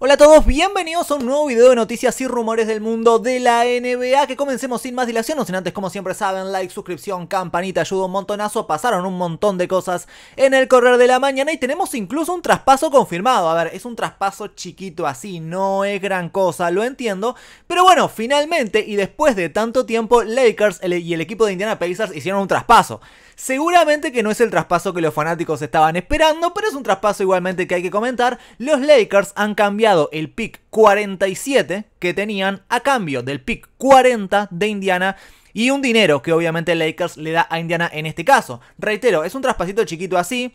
Hola a todos, bienvenidos a un nuevo video de noticias y rumores del mundo de la NBA Que comencemos sin más dilación, no sin antes como siempre saben, like, suscripción, campanita, ayuda un montonazo Pasaron un montón de cosas en el correr de la mañana y tenemos incluso un traspaso confirmado A ver, es un traspaso chiquito así, no es gran cosa, lo entiendo Pero bueno, finalmente y después de tanto tiempo, Lakers y el equipo de Indiana Pacers hicieron un traspaso Seguramente que no es el traspaso que los fanáticos estaban esperando, pero es un traspaso igualmente que hay que comentar. Los Lakers han cambiado el pick 47 que tenían a cambio del pick 40 de Indiana y un dinero que obviamente Lakers le da a Indiana en este caso. Reitero, es un traspasito chiquito así,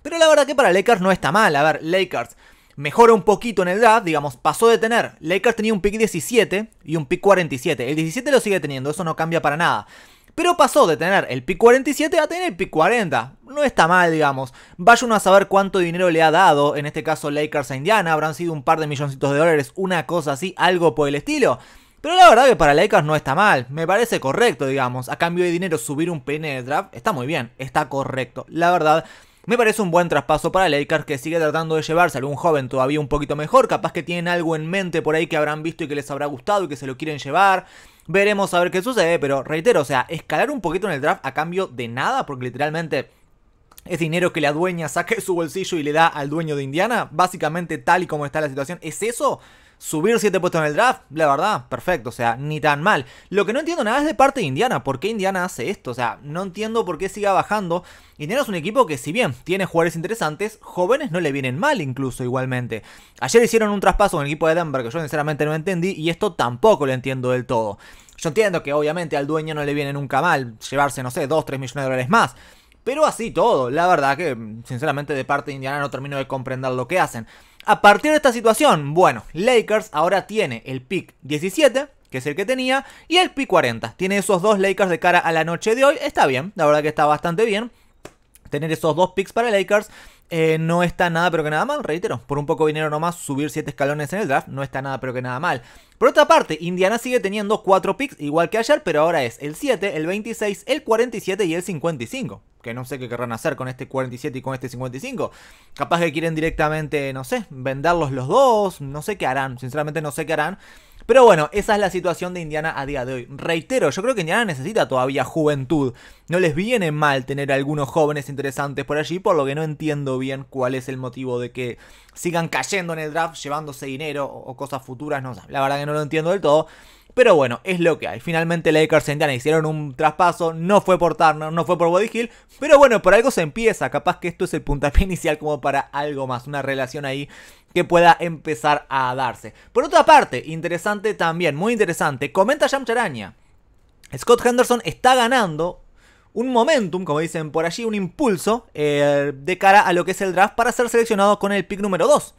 pero la verdad que para Lakers no está mal. A ver, Lakers mejora un poquito en el draft, digamos, pasó de tener, Lakers tenía un pick 17 y un pick 47. El 17 lo sigue teniendo, eso no cambia para nada pero pasó de tener el PIC 47 a tener el PIC 40. No está mal, digamos. Vaya uno a saber cuánto dinero le ha dado, en este caso Lakers a Indiana, habrán sido un par de milloncitos de dólares, una cosa así, algo por el estilo. Pero la verdad que para Lakers no está mal, me parece correcto, digamos. A cambio de dinero subir un PN de draft está muy bien, está correcto. La verdad, me parece un buen traspaso para Lakers que sigue tratando de llevarse a algún joven todavía un poquito mejor, capaz que tienen algo en mente por ahí que habrán visto y que les habrá gustado y que se lo quieren llevar. Veremos a ver qué sucede, pero reitero, o sea, escalar un poquito en el draft a cambio de nada, porque literalmente es dinero que la dueña saque de su bolsillo y le da al dueño de Indiana. Básicamente, tal y como está la situación, ¿es eso? subir 7 puestos en el draft, la verdad, perfecto, o sea, ni tan mal. Lo que no entiendo nada es de parte de Indiana, ¿por qué Indiana hace esto? O sea, no entiendo por qué siga bajando. Indiana es un equipo que si bien tiene jugadores interesantes, jóvenes no le vienen mal incluso igualmente. Ayer hicieron un traspaso con el equipo de Denver que yo sinceramente no entendí y esto tampoco lo entiendo del todo. Yo entiendo que obviamente al dueño no le viene nunca mal llevarse, no sé, 2, 3 millones de dólares más. Pero así todo, la verdad que sinceramente de parte de Indiana no termino de comprender lo que hacen. A partir de esta situación, bueno, Lakers ahora tiene el pick 17, que es el que tenía, y el pick 40. Tiene esos dos Lakers de cara a la noche de hoy. Está bien, la verdad que está bastante bien tener esos dos picks para Lakers. Eh, no está nada pero que nada mal, reitero, por un poco de dinero nomás subir 7 escalones en el draft, no está nada pero que nada mal. Por otra parte, Indiana sigue teniendo 4 picks igual que ayer, pero ahora es el 7, el 26, el 47 y el 55 que no sé qué querrán hacer con este 47 y con este 55. Capaz que quieren directamente, no sé, venderlos los dos, no sé qué harán, sinceramente no sé qué harán. Pero bueno, esa es la situación de Indiana a día de hoy. Reitero, yo creo que Indiana necesita todavía juventud. No les viene mal tener algunos jóvenes interesantes por allí, por lo que no entiendo bien cuál es el motivo de que sigan cayendo en el draft, llevándose dinero o cosas futuras, no sé. La verdad que no lo entiendo del todo. Pero bueno, es lo que hay. Finalmente Lakers Indiana hicieron un traspaso, no fue por Turner, no fue por Body Hill, pero bueno, por algo se empieza. Capaz que esto es el puntapié inicial como para algo más, una relación ahí que pueda empezar a darse. Por otra parte, interesante también, muy interesante, comenta Jam Charaña. Scott Henderson está ganando un momentum, como dicen por allí, un impulso eh, de cara a lo que es el draft para ser seleccionado con el pick número 2.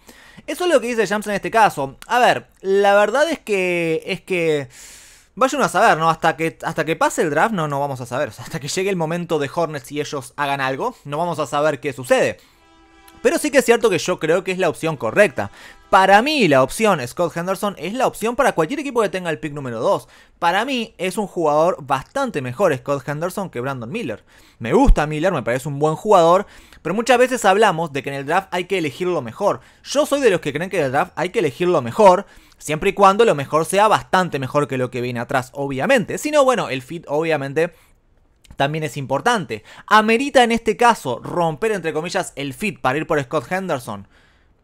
Eso es lo que dice James en este caso. A ver, la verdad es que es que vayan a saber, ¿no? Hasta que, hasta que pase el draft no, no vamos a saber. hasta que llegue el momento de Hornets y ellos hagan algo, no vamos a saber qué sucede. Pero sí que es cierto que yo creo que es la opción correcta. Para mí la opción Scott Henderson es la opción para cualquier equipo que tenga el pick número 2. Para mí es un jugador bastante mejor Scott Henderson que Brandon Miller. Me gusta Miller, me parece un buen jugador, pero muchas veces hablamos de que en el draft hay que elegir lo mejor. Yo soy de los que creen que en el draft hay que elegir lo mejor, siempre y cuando lo mejor sea bastante mejor que lo que viene atrás, obviamente. Si no, bueno, el fit obviamente también es importante. ¿Amerita en este caso romper, entre comillas, el fit para ir por Scott Henderson?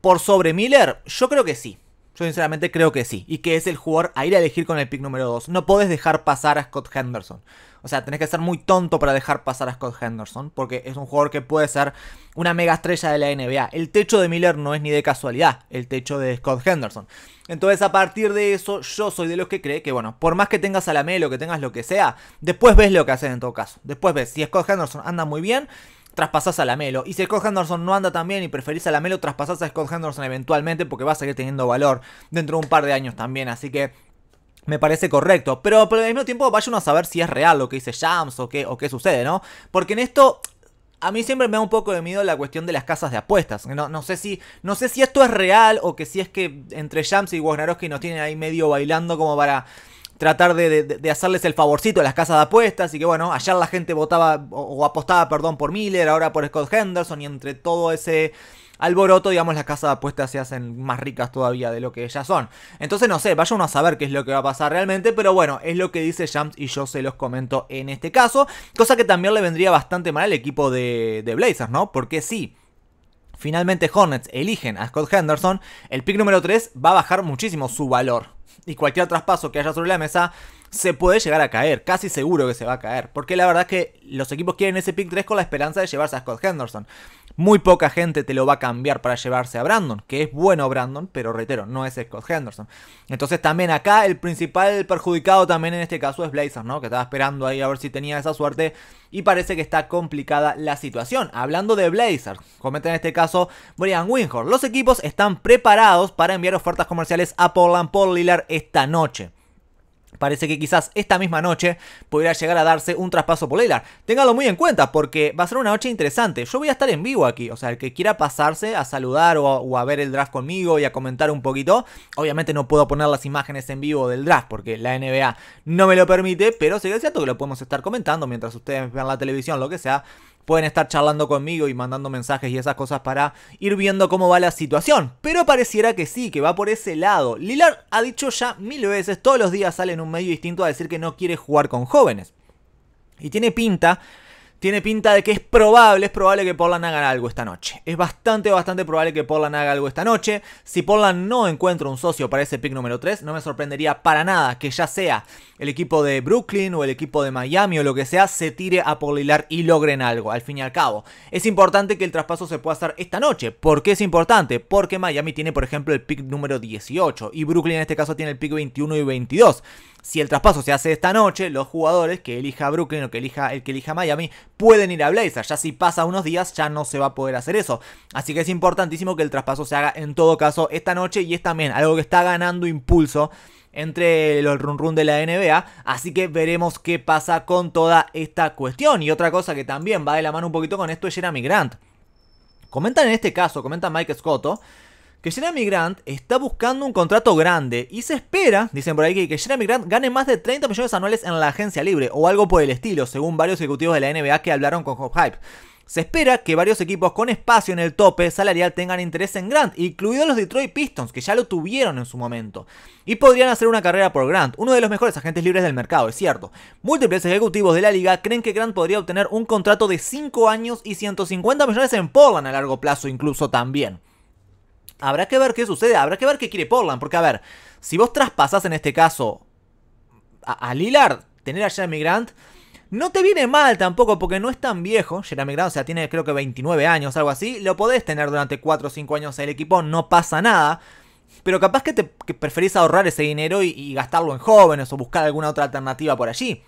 ¿Por sobre Miller? Yo creo que sí. Yo sinceramente creo que sí. Y que es el jugador a ir a elegir con el pick número 2. No podés dejar pasar a Scott Henderson. O sea, tenés que ser muy tonto para dejar pasar a Scott Henderson. Porque es un jugador que puede ser una mega estrella de la NBA. El techo de Miller no es ni de casualidad. El techo de Scott Henderson. Entonces, a partir de eso, yo soy de los que cree que, bueno, por más que tengas a la Melo, que tengas lo que sea, después ves lo que hacen en todo caso. Después ves si Scott Henderson anda muy bien traspasás a melo. Y si Scott Henderson no anda tan bien y preferís a melo, traspasás a Scott Henderson eventualmente porque va a seguir teniendo valor dentro de un par de años también. Así que me parece correcto. Pero, al mismo tiempo vaya uno a saber si es real lo que dice Shams o qué, o qué sucede, ¿no? Porque en esto a mí siempre me da un poco de miedo la cuestión de las casas de apuestas. No, no, sé, si, no sé si esto es real o que si es que entre Shams y Wojnarowski nos tienen ahí medio bailando como para tratar de, hacerles el favorcito a las casas de apuestas. Y que bueno, ayer la gente votaba o, apostaba, perdón, por Miller, ahora por Scott Henderson. Y entre todo ese alboroto, digamos, las casas de apuestas se hacen más ricas todavía de lo que ellas son. Entonces, no sé, vaya uno a saber qué es lo que va a pasar realmente, pero bueno, es lo que dice Jams y yo se los comento en este caso. Cosa que también le vendría bastante mal al equipo de, de Blazers, ¿no? Porque sí. Finalmente Hornets eligen a Scott Henderson, el pick número 3 va a bajar muchísimo su valor. Y cualquier traspaso que haya sobre la mesa se puede llegar a caer, casi seguro que se va a caer, porque la verdad es que los equipos quieren ese pick 3 con la esperanza de llevarse a Scott Henderson. Muy poca gente te lo va a cambiar para llevarse a Brandon, que es bueno Brandon, pero reitero, no es Scott Henderson. Entonces también acá el principal perjudicado también en este caso es Blazer ¿no? Que estaba esperando ahí a ver si tenía esa suerte y parece que está complicada la situación. Hablando de Blazer, comenta en este caso Brian Windhorst. Los equipos están preparados para enviar ofertas comerciales a Portland por Lillard esta noche. Parece que quizás esta misma noche Podría llegar a darse un traspaso por Lillard. Ténganlo muy en cuenta porque va a ser una noche interesante. Yo voy a estar en vivo aquí, o sea, el que quiera pasarse a saludar o a, ver el draft conmigo y a comentar un poquito. Obviamente no puedo poner las imágenes en vivo del draft porque la NBA no me lo permite, pero es cierto que lo podemos estar comentando mientras ustedes vean la televisión, lo que sea pueden estar charlando conmigo y mandando mensajes y esas cosas para ir viendo cómo va la situación. Pero pareciera que sí, que va por ese lado. Lilar ha dicho ya mil veces, todos los días sale en un medio distinto a decir que no quiere jugar con jóvenes. Y tiene pinta tiene pinta de que es probable, es probable que Portland haga algo esta noche. Es bastante, bastante probable que Portland haga algo esta noche. Si Portland no encuentra un socio para ese pick número 3, no me sorprendería para nada que ya sea el equipo de Brooklyn o el equipo de Miami o lo que sea, se tire a por y logren algo, al fin y al cabo. Es importante que el traspaso se pueda hacer esta noche. ¿Por qué es importante? Porque Miami tiene, por ejemplo, el pick número 18 y Brooklyn en este caso tiene el pick 21 y 22 si el traspaso se hace esta noche, los jugadores que elija Brooklyn o que elija el que elija Miami pueden ir a Blazers. Ya si pasa unos días ya no se va a poder hacer eso. Así que es importantísimo que el traspaso se haga en todo caso esta noche y es también algo que está ganando impulso entre los run run de la NBA, así que veremos qué pasa con toda esta cuestión. Y otra cosa que también va de la mano un poquito con esto es Jeremy Grant. Comentan en este caso, comenta Mike Scotto, que Jeremy Grant está buscando un contrato grande y se espera, dicen por ahí, que, Jeremy Grant gane más de 30 millones anuales en la agencia libre o algo por el estilo, según varios ejecutivos de la NBA que hablaron con Hop Hype. Se espera que varios equipos con espacio en el tope salarial tengan interés en Grant, incluidos los Detroit Pistons, que ya lo tuvieron en su momento. Y podrían hacer una carrera por Grant, uno de los mejores agentes libres del mercado, es cierto. Múltiples ejecutivos de la liga creen que Grant podría obtener un contrato de 5 años y 150 millones en Portland a largo plazo incluso también. Habrá que ver qué sucede, habrá que ver qué quiere Portland. Porque, a ver, si vos traspasás en este caso a, Lillard, tener a Jeremy Grant, no te viene mal tampoco porque no es tan viejo. Jeremy Grant, o sea, tiene creo que 29 años, algo así. Lo podés tener durante 4 o 5 años en el equipo, no pasa nada. Pero capaz que, te, preferís ahorrar ese dinero y gastarlo en jóvenes o buscar alguna otra alternativa por allí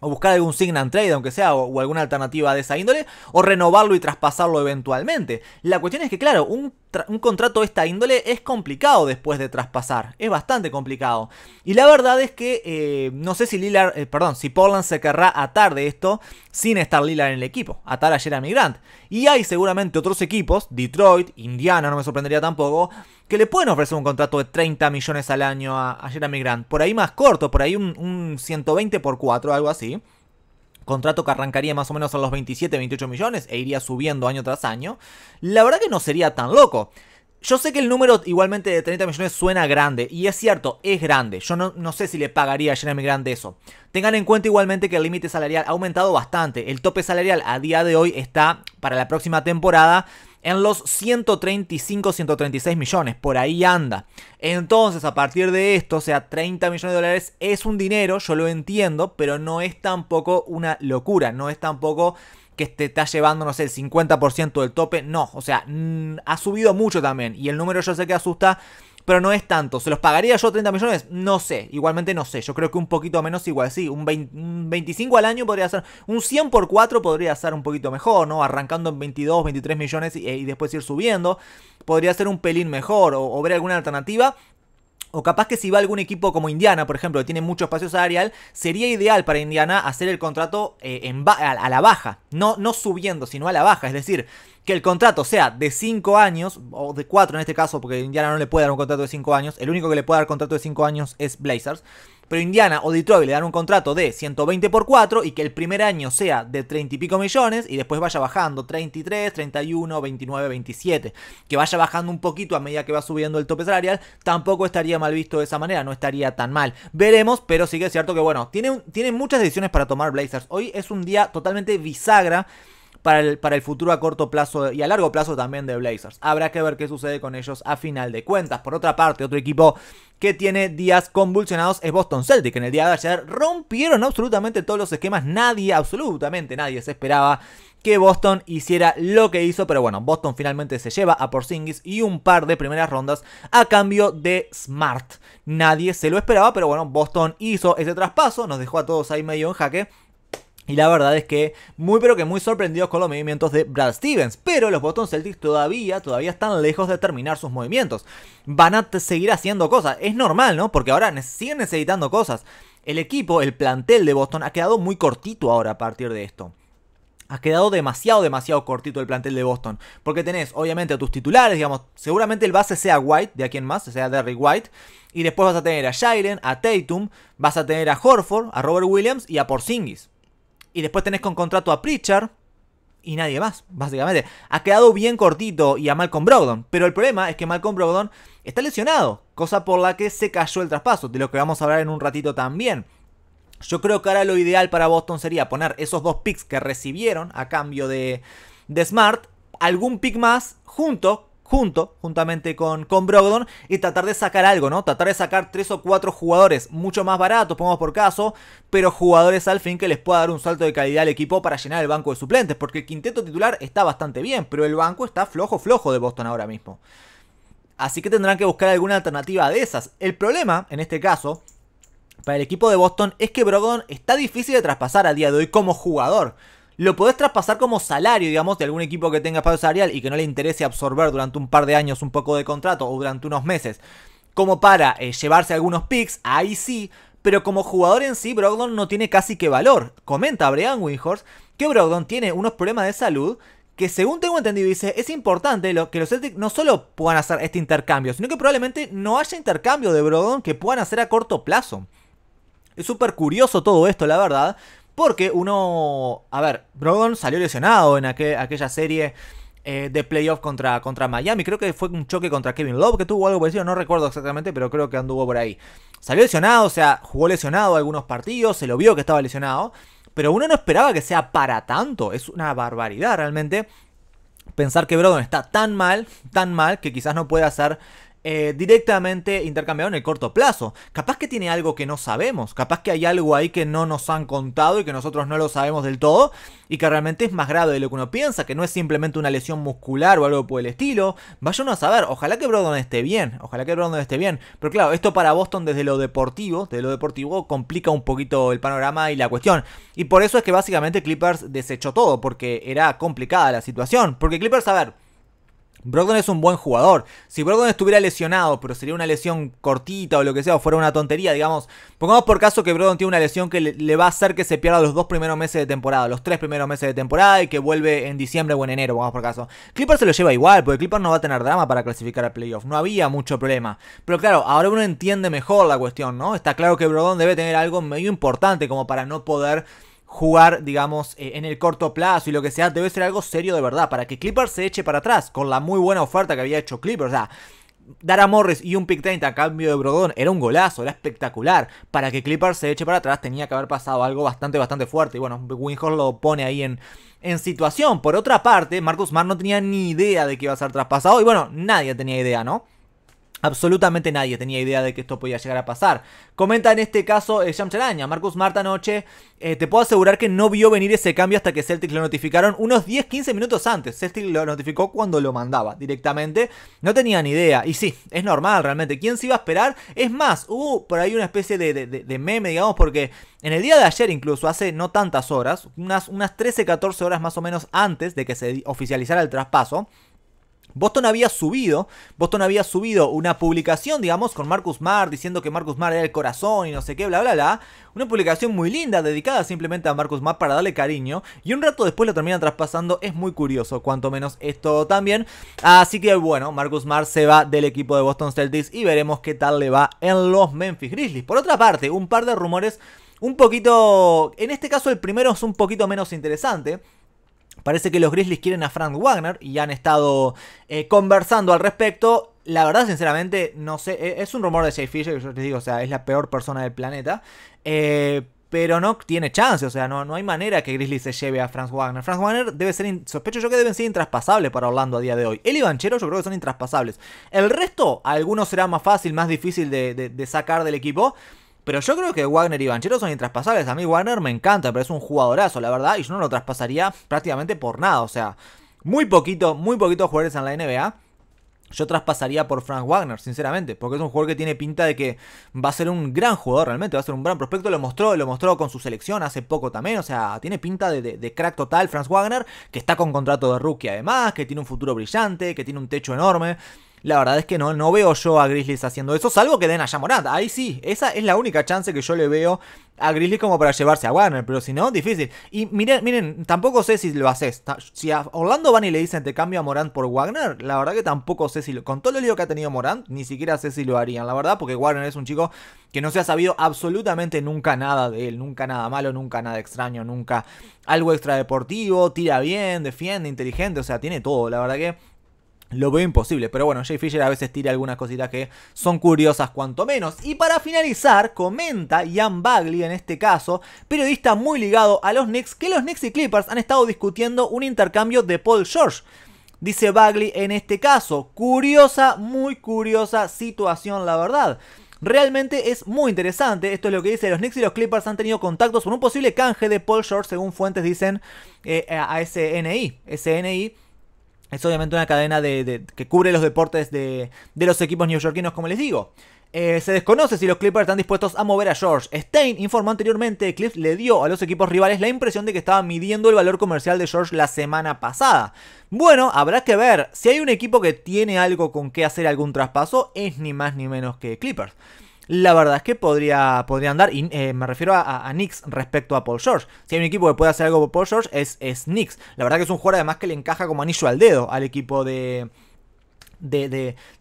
o buscar algún sign and trade, aunque sea, o, alguna alternativa de esa índole, o renovarlo y traspasarlo eventualmente. La cuestión es que, claro, un, contrato de esta índole es complicado después de traspasar, es bastante complicado. Y la verdad es que eh, no sé si Lillard, eh, perdón, si Portland se querrá atar de esto sin estar Lillard en el equipo, atar a Jeremy Grant. Y hay seguramente otros equipos, Detroit, Indiana, no me sorprendería tampoco, que le pueden ofrecer un contrato de 30 millones al año a, Jeremy Grant. Por ahí más corto, por ahí un, 120 por 4, algo así. Contrato que arrancaría más o menos a los 27, 28 millones e iría subiendo año tras año. La verdad que no sería tan loco. Yo sé que el número igualmente de 30 millones suena grande, y es cierto, es grande. Yo no, no sé si le pagaría a Jeremy Grant eso. Tengan en cuenta igualmente que el límite salarial ha aumentado bastante. El tope salarial a día de hoy está para la próxima temporada en los 135-136 millones, por ahí anda. Entonces, a partir de esto, o sea, 30 millones de dólares es un dinero, yo lo entiendo, pero no es tampoco una locura, no es tampoco que te está llevando, no sé, el 50% del tope, no, o sea, ha subido mucho también, y el número yo sé que asusta pero no es tanto. ¿Se los pagaría yo 30 millones? No sé, igualmente no sé. Yo creo que un poquito menos igual, sí, un, 25 al año podría ser, un 100 por 4 podría ser un poquito mejor, ¿no? Arrancando en 22, 23 millones eh, y, después ir subiendo. Podría ser un pelín mejor o ver alguna alternativa o capaz que si va algún equipo como Indiana, por ejemplo, que tiene mucho espacio salarial, sería ideal para Indiana hacer el contrato eh, a, la baja. No, no subiendo, sino a la baja. Es decir, que el contrato sea de 5 años, o de 4 en este caso, porque Indiana no le puede dar un contrato de 5 años. El único que le puede dar contrato de 5 años es Blazers pero Indiana o Detroit le dan un contrato de 120 por 4 y que el primer año sea de 30 y pico millones y después vaya bajando 33, 31, 29, 27, que vaya bajando un poquito a medida que va subiendo el tope salarial, tampoco estaría mal visto de esa manera, no estaría tan mal. Veremos, pero sí que es cierto que bueno, tiene, tiene muchas decisiones para tomar Blazers. Hoy es un día totalmente bisagra para el, para el futuro a corto plazo y a largo plazo también de Blazers. Habrá que ver qué sucede con ellos a final de cuentas. Por otra parte, otro equipo que tiene días convulsionados es Boston Celtic. En el día de ayer rompieron absolutamente todos los esquemas. Nadie, absolutamente nadie se esperaba que Boston hiciera lo que hizo, pero bueno, Boston finalmente se lleva a Porzingis y un par de primeras rondas a cambio de Smart. Nadie se lo esperaba, pero bueno, Boston hizo ese traspaso, nos dejó a todos ahí medio en jaque. Y la verdad es que muy pero que muy sorprendidos con los movimientos de Brad Stevens. Pero los Boston Celtics todavía, todavía están lejos de terminar sus movimientos. Van a seguir haciendo cosas. Es normal, ¿no? Porque ahora siguen necesitando cosas. El equipo, el plantel de Boston ha quedado muy cortito ahora a partir de esto. Ha quedado demasiado, demasiado cortito el plantel de Boston. Porque tenés, obviamente, a tus titulares, digamos, seguramente el base sea White, de aquí en más, sea Derry White. Y después vas a tener a Shiren, a Tatum, vas a tener a Horford, a Robert Williams y a Porzingis y después tenés con contrato a Pritchard y nadie más, básicamente. Ha quedado bien cortito y a Malcolm Brogdon. Pero el problema es que Malcolm Brogdon está lesionado, cosa por la que se cayó el traspaso, de lo que vamos a hablar en un ratito también. Yo creo que ahora lo ideal para Boston sería poner esos dos picks que recibieron a cambio de, de Smart, algún pick más junto junto, juntamente con, con Brogdon, y tratar de sacar algo, ¿no? Tratar de sacar tres o cuatro jugadores mucho más baratos, pongamos por caso, pero jugadores al fin que les pueda dar un salto de calidad al equipo para llenar el banco de suplentes, porque el quinteto titular está bastante bien, pero el banco está flojo, flojo de Boston ahora mismo. Así que tendrán que buscar alguna alternativa de esas. El problema, en este caso, para el equipo de Boston es que Brogdon está difícil de traspasar a día de hoy como jugador lo podés traspasar como salario, digamos, de algún equipo que tenga espacio salarial y que no le interese absorber durante un par de años un poco de contrato o durante unos meses, como para eh, llevarse algunos picks, ahí sí, pero como jugador en sí, Brogdon no tiene casi que valor. Comenta Brian Winhorst que Brogdon tiene unos problemas de salud que según tengo entendido dice, es importante lo, que los Celtics no solo puedan hacer este intercambio, sino que probablemente no haya intercambio de Brogdon que puedan hacer a corto plazo. Es súper curioso todo esto, la verdad. Porque uno. A ver, Brogdon salió lesionado en aquella serie eh, de playoffs contra, contra Miami. Creo que fue un choque contra Kevin Love que tuvo algo parecido, no recuerdo exactamente, pero creo que anduvo por ahí. Salió lesionado, o sea, jugó lesionado algunos partidos, se lo vio que estaba lesionado. Pero uno no esperaba que sea para tanto. Es una barbaridad realmente pensar que Brogdon está tan mal, tan mal, que quizás no puede hacer eh, directamente intercambiado en el corto plazo. Capaz que tiene algo que no sabemos, capaz que hay algo ahí que no nos han contado y que nosotros no lo sabemos del todo y que realmente es más grave de lo que uno piensa, que no es simplemente una lesión muscular o algo por el estilo. Vayan a saber, ojalá que Brodon esté bien, ojalá que Brodon esté bien. Pero claro, esto para Boston desde lo deportivo, desde lo deportivo complica un poquito el panorama y la cuestión. Y por eso es que básicamente Clippers desechó todo, porque era complicada la situación. Porque Clippers, a ver, Brogdon es un buen jugador. Si Brogdon estuviera lesionado, pero sería una lesión cortita o lo que sea, o fuera una tontería, digamos. Pongamos por caso que Brogdon tiene una lesión que le, va a hacer que se pierda los dos primeros meses de temporada, los tres primeros meses de temporada y que vuelve en diciembre o en enero, pongamos por caso. Clipper se lo lleva igual, porque Clipper no va a tener drama para clasificar a playoff. No había mucho problema. Pero claro, ahora uno entiende mejor la cuestión, ¿no? Está claro que Brogdon debe tener algo medio importante como para no poder jugar, digamos, eh, en el corto plazo y lo que sea, debe ser algo serio de verdad, para que Clippers se eche para atrás con la muy buena oferta que había hecho Clippers. O sea, dar a Morris y un pick 30 a cambio de Brodón era un golazo, era espectacular. Para que Clippers se eche para atrás tenía que haber pasado algo bastante, bastante fuerte. Y bueno, Winhorst lo pone ahí en, en situación. Por otra parte, Marcus Smart no tenía ni idea de que iba a ser traspasado. Y bueno, nadie tenía idea, ¿no? Absolutamente nadie tenía idea de que esto podía llegar a pasar. Comenta en este caso eh, Marcus Marta Noche. Eh, te puedo asegurar que no vio venir ese cambio hasta que Celtic lo notificaron unos 10-15 minutos antes. Celtic lo notificó cuando lo mandaba directamente. No tenía ni idea. Y sí, es normal realmente. ¿Quién se iba a esperar? Es más, hubo por ahí una especie de, meme, digamos, porque en el día de ayer, incluso hace no tantas horas, unas, unas 13-14 horas más o menos antes de que se oficializara el traspaso. Boston había subido, Boston había subido una publicación, digamos, con Marcus Marr, diciendo que Marcus Mar era el corazón y no sé qué, bla, bla, bla. Una publicación muy linda dedicada simplemente a Marcus Mar para darle cariño. Y un rato después la terminan traspasando. Es muy curioso, cuanto menos esto también. Así que bueno, Marcus Mar se va del equipo de Boston Celtics y veremos qué tal le va en los Memphis Grizzlies. Por otra parte, un par de rumores un poquito... En este caso el primero es un poquito menos interesante. Parece que los Grizzlies quieren a Frank Wagner y han estado eh, conversando al respecto. La verdad, sinceramente, no sé. Eh, es un rumor de Jay Fisher, que yo te digo, o sea, es la peor persona del planeta. Eh, pero no tiene chance, o sea, no, no hay manera que Grizzlies se lleve a Franz Wagner. Franz Wagner debe ser, sospecho yo que deben ser intraspasables para Orlando a día de hoy. Él y Banchero yo creo que son intraspasables. El resto, algunos será más fácil, más difícil de sacar del equipo. Pero yo creo que Wagner y Banchero son intraspasables. A mí Wagner me encanta, pero es un jugadorazo, la verdad. Y yo no lo traspasaría prácticamente por nada. O sea, muy poquito, muy poquitos jugadores en la NBA. Yo traspasaría por Frank Wagner, sinceramente, porque es un jugador que tiene pinta de que va a ser un gran jugador realmente, va a ser un gran prospecto, lo mostró, lo mostró con su selección hace poco también, o sea, tiene pinta de, de, crack total Frank Wagner, que está con contrato de rookie además, que tiene un futuro brillante, que tiene un techo enorme, la verdad es que no, no veo yo a Grizzlies haciendo eso, salvo que den a Morant, Ahí sí, esa es la única chance que yo le veo a Grizzlies como para llevarse a Warner, pero si no, difícil. Y miren, miren tampoco sé si lo haces. Si a Orlando van y le dicen te cambio a Morant por Wagner, la verdad que tampoco sé si lo. Con todo el lío que ha tenido Morant, ni siquiera sé si lo harían, la verdad, porque Warner es un chico que no se ha sabido absolutamente nunca nada de él, nunca nada malo, nunca nada extraño, nunca algo extradeportivo, tira bien, defiende, inteligente, o sea, tiene todo, la verdad que lo veo imposible, pero bueno, Jay Fisher a veces tira algunas cositas que son curiosas cuanto menos. Y para finalizar, comenta Ian Bagley en este caso, periodista muy ligado a los Knicks, que los Knicks y Clippers han estado discutiendo un intercambio de Paul George. Dice Bagley en este caso, curiosa, muy curiosa situación la verdad. Realmente es muy interesante. Esto es lo que dice. Los Knicks y los Clippers han tenido contactos con un posible canje de Paul George, según fuentes dicen eh, a SNI. SNI es obviamente una cadena que cubre los deportes de, los equipos neoyorquinos, como les digo. Eh, se desconoce si los Clippers están dispuestos a mover a George. Stein informó anteriormente que Cliff le dio a los equipos rivales la impresión de que estaba midiendo el valor comercial de George la semana pasada. Bueno, habrá que ver. Si hay un equipo que tiene algo con que hacer algún traspaso, es ni más ni menos que Clippers la verdad es que podría, podría andar. Y eh, me refiero a, a, Knicks respecto a Paul George. Si hay un equipo que puede hacer algo por Paul George, es, es Knicks. La verdad que es un jugador además que le encaja como anillo al dedo al equipo de, de,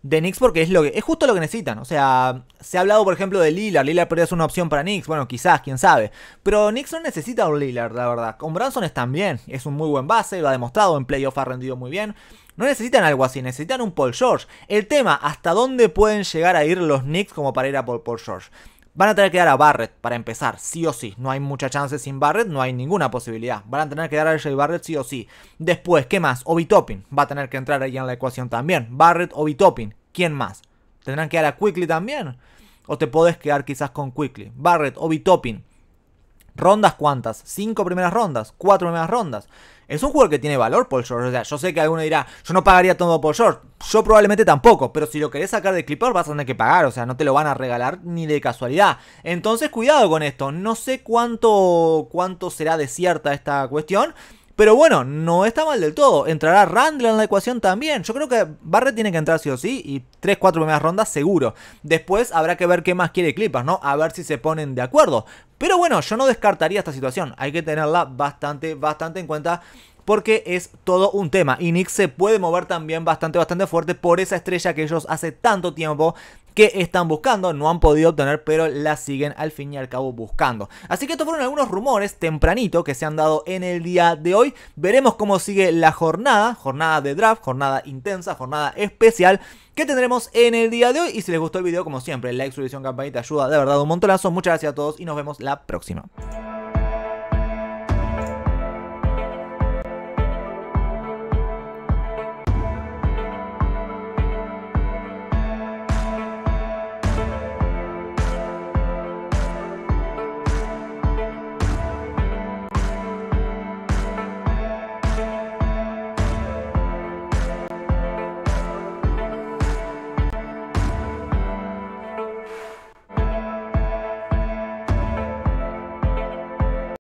de, Knicks porque es lo que es justo lo que necesitan. O sea, se ha hablado, por ejemplo, de Lillard. Lillard podría ser una opción para Knicks. Bueno, quizás, quién sabe. Pero Knicks no necesita un Lillard, la verdad. Con Branson están bien. Es un muy buen base, lo ha demostrado. En playoff ha rendido muy bien. No necesitan algo así, necesitan un Paul George. El tema, ¿hasta dónde pueden llegar a ir los Knicks como para ir a Paul George? Van a tener que dar a Barrett para empezar, sí o sí. No hay mucha chance sin Barrett, no hay ninguna posibilidad. Van a tener que dar a Jay Barrett sí o sí. Después, ¿qué más? Obi Topping va a tener que entrar ahí en la ecuación también. Barrett, Obi Topping. ¿Quién más? ¿Tendrán que dar a Quickly también? ¿O te podés quedar quizás con Quickly? Barrett, Obi Topping. ¿Rondas cuántas? ¿Cinco primeras rondas? ¿Cuatro primeras rondas? Es un jugador que tiene valor Paul George. O sea, yo sé que alguno dirá, yo no pagaría todo por George. Yo probablemente tampoco. Pero si lo querés sacar de Clipper vas a tener que pagar. O sea, no te lo van a regalar ni de casualidad. Entonces, cuidado con esto. No sé cuánto, cuánto será de cierta esta cuestión. Pero bueno, no está mal del todo. Entrará Randle en la ecuación también. Yo creo que Barrett tiene que entrar sí o sí. Y 3, 4 primeras rondas seguro. Después habrá que ver qué más quiere Clippers, ¿no? A ver si se ponen de acuerdo. Pero bueno, yo no descartaría esta situación. Hay que tenerla bastante, bastante en cuenta porque es todo un tema. Y Nick se puede mover también bastante, bastante fuerte por esa estrella que ellos hace tanto tiempo que están buscando, no han podido obtener, pero la siguen al fin y al cabo buscando. Así que estos fueron algunos rumores tempranito que se han dado en el día de hoy. Veremos cómo sigue la jornada, jornada de draft, jornada intensa, jornada especial que tendremos en el día de hoy. Y si les gustó el video, como siempre, like, suscripción, campanita, ayuda de verdad un montonazo. Muchas gracias a todos y nos vemos la próxima.